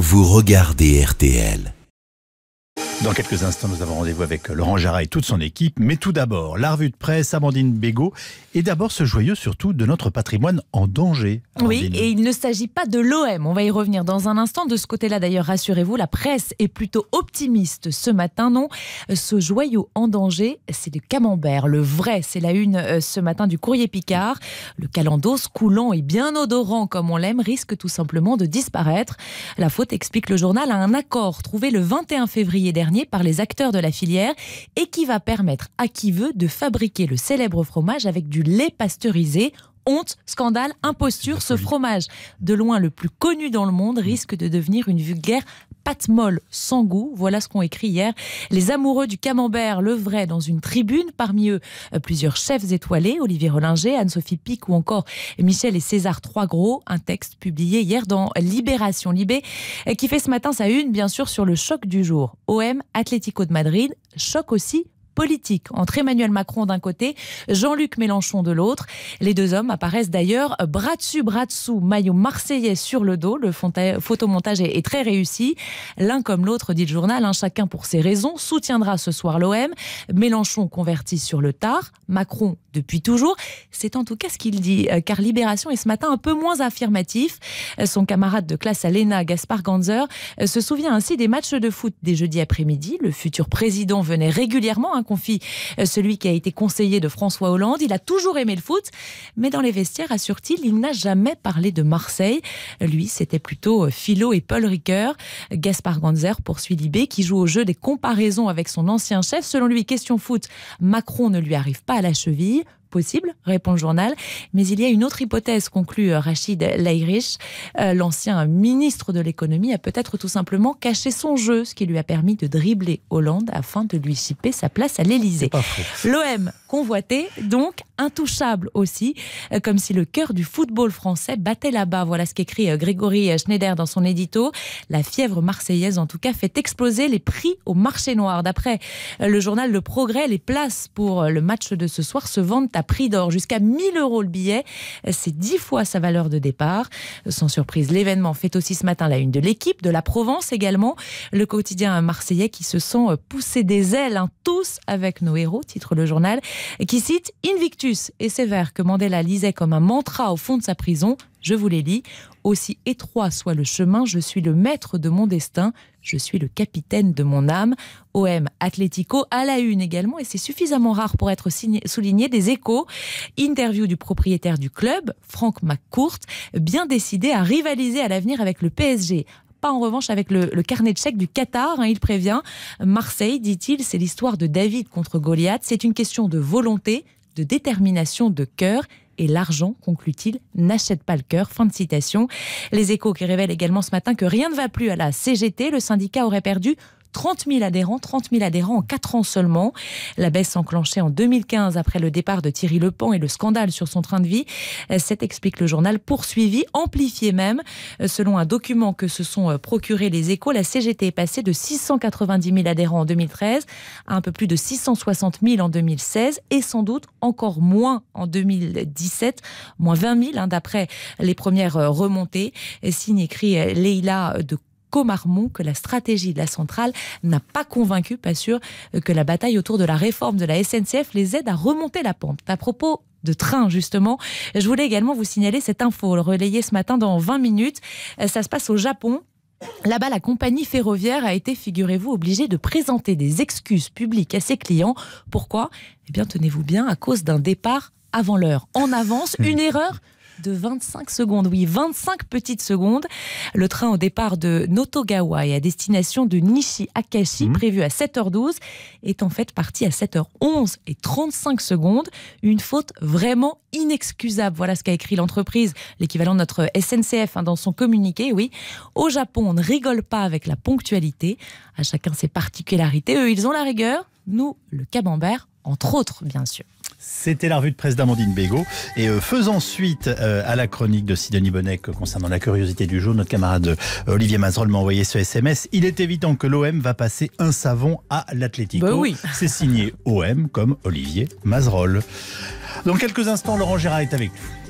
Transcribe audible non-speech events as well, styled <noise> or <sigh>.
vous regardez RTL. Dans quelques instants, nous avons rendez-vous avec Laurent Jarra et toute son équipe. Mais tout d'abord, la revue de presse, Amandine Bégaud. Et d'abord, ce joyeux surtout de notre patrimoine en danger. Oui, et il ne s'agit pas de l'OM. On va y revenir dans un instant. De ce côté-là, d'ailleurs, rassurez-vous, la presse est plutôt optimiste ce matin. Non, ce joyau en danger, c'est le camembert. Le vrai, c'est la une euh, ce matin du courrier Picard. Le calendos, coulant et bien odorant comme on l'aime, risque tout simplement de disparaître. La faute, explique le journal, à un accord trouvé le 21 février dernier par les acteurs de la filière et qui va permettre à qui veut de fabriquer le célèbre fromage avec du lait pasteurisé honte, scandale, imposture, ce fromage, de loin le plus connu dans le monde, risque de devenir une vulgaire pâte molle sans goût. Voilà ce qu'ont écrit hier les amoureux du camembert, le vrai, dans une tribune. Parmi eux, euh, plusieurs chefs étoilés, Olivier Rollinger, Anne-Sophie Pic ou encore Michel et César Trois-Gros. Un texte publié hier dans Libération Libé, euh, qui fait ce matin sa une, bien sûr, sur le choc du jour. OM, Atletico de Madrid, choc aussi politique entre Emmanuel Macron d'un côté, Jean-Luc Mélenchon de l'autre. Les deux hommes apparaissent d'ailleurs bras dessus, bras dessous, maillot marseillais sur le dos. Le photomontage est très réussi. L'un comme l'autre, dit le journal, hein, chacun pour ses raisons, soutiendra ce soir l'OM. Mélenchon converti sur le tard, Macron depuis toujours. C'est en tout cas ce qu'il dit, euh, car Libération est ce matin un peu moins affirmatif. Euh, son camarade de classe à l'ENA, Gaspard Ganzer, euh, se souvient ainsi des matchs de foot des jeudis après-midi. Le futur président venait régulièrement confie euh, celui qui a été conseiller de François Hollande. Il a toujours aimé le foot, mais dans les vestiaires, assure-t-il, il, n'a jamais parlé de Marseille. Lui, c'était plutôt euh, Philo et Paul Ricoeur. Gaspard Ganzer poursuit Libé, qui joue au jeu des comparaisons avec son ancien chef. Selon lui, question foot, Macron ne lui arrive pas à la cheville possible, répond le journal. Mais il y a une autre hypothèse, conclut euh, Rachid Leirich. Euh, l'ancien ministre de l'économie, a peut-être tout simplement caché son jeu, ce qui lui a permis de dribbler Hollande afin de lui chipper sa place à l'Elysée. L'OM convoité, donc intouchable aussi, euh, comme si le cœur du football français battait là-bas. Voilà ce qu'écrit Grégory Schneider dans son édito. La fièvre marseillaise, en tout cas, fait exploser les prix au marché noir. D'après le journal Le Progrès, les places pour le match de ce soir se vendent prix d'or, jusqu'à 1000 euros le billet. C'est dix fois sa valeur de départ. Sans surprise, l'événement fait aussi ce matin la une de l'équipe, de la Provence également. Le quotidien marseillais qui se sent pousser des ailes, hein, tous avec nos héros, titre le journal, qui cite Invictus et ses vers que Mandela lisait comme un mantra au fond de sa prison. Je vous les lis. Aussi étroit soit le chemin, je suis le maître de mon destin. Je suis le capitaine de mon âme. OM Atlético à la une également, et c'est suffisamment rare pour être souligné. Des échos, interview du propriétaire du club, Franck McCourt, bien décidé à rivaliser à l'avenir avec le PSG pas en revanche avec le, carnet de chèques du Qatar. Hein, il prévient Marseille, dit-il, c'est l'histoire de David contre Goliath. C'est une question de volonté, de détermination, de cœur et l'argent, conclut-il, n'achète pas le cœur. Fin de citation. Les échos qui révèlent également ce matin que rien ne va plus à la CGT. Le syndicat aurait perdu 30 000 adhérents, 30 000 adhérents en 4 ans seulement. La baisse s'enclenchait en 2015 après le départ de Thierry Lepan et le scandale sur son train de vie. Euh, C'est explique le journal poursuivi, amplifié même. Euh, selon un document que se sont euh, procurés les échos, la CGT est passée de 690 000 adhérents en 2013 à un peu plus de 660 000 en 2016 et sans doute encore moins en 2017, moins 20 000 hein, d'après les premières remontées. Signe écrit Leila de Comarmont que la stratégie de la centrale n'a pas convaincu, pas sûr, euh, que la bataille autour de la réforme de la SNCF les aide à remonter la pente. À propos de train, justement. Je voulais également vous signaler cette info, le ce matin dans 20 minutes. Euh, ça se passe au Japon. Là-bas, la compagnie ferroviaire a été, figurez-vous, obligée de présenter des excuses publiques à ses clients. Pourquoi Eh bien, tenez-vous bien, à cause d'un départ avant l'heure, en avance, une <laughs> erreur de 25 secondes. Oui, 25 petites secondes. Le train au départ de Notogawa et à destination de Nishi Akashi, mhm. prévu à 7h12, est en fait parti à 7h11 et 35 secondes. Une faute vraiment inexcusable. Voilà ce qu'a écrit l'entreprise, l'équivalent de notre SNCF hein, dans son communiqué. Oui, au Japon, on ne rigole pas avec la ponctualité. À chacun ses particularités. Eux, ils ont la rigueur. Nous, le camembert, entre autres, bien sûr. C'était la revue de presse d'Amandine Bégaud. Et euh, faisant suite euh, à la chronique de Sidonie Bonnec euh, concernant la curiosité du jour, notre camarade Olivier Mazerolle m'a envoyé ce SMS. Il est évident que l'OM va passer un savon à l'Atlético. Bah oui. <laughs> C'est signé OM comme Olivier Mazerolle. Dans quelques instants, Laurent Gérard est avec nous.